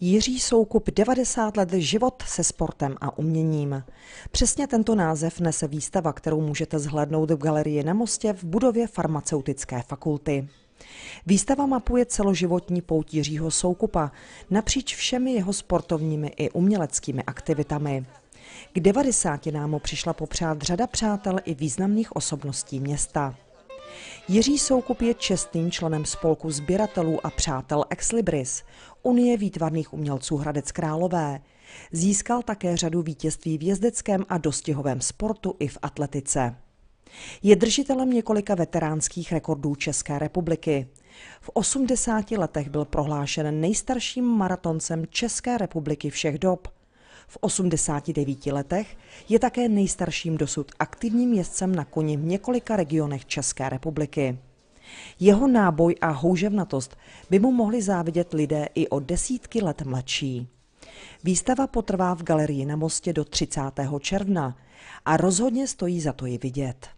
Jiří Soukup 90 let život se sportem a uměním. Přesně tento název nese výstava, kterou můžete zhlédnout v galerii na mostě v budově farmaceutické fakulty. Výstava mapuje celoživotní pout Jiřího Soukupa napříč všemi jeho sportovními i uměleckými aktivitami. K 90. námo přišla popřát řada přátel i významných osobností města. Jiří Soukup je čestným členem spolku sběratelů a přátel Ex Libris, Unie výtvarných umělců Hradec Králové. Získal také řadu vítězství v jezdeckém a dostihovém sportu i v atletice. Je držitelem několika veteránských rekordů České republiky. V 80 letech byl prohlášen nejstarším maratoncem České republiky všech dob. V 89 letech je také nejstarším dosud aktivním jezdcem na koni v několika regionech České republiky. Jeho náboj a houževnatost by mu mohli závidět lidé i o desítky let mladší. Výstava potrvá v galerii na mostě do 30. června a rozhodně stojí za to ji vidět.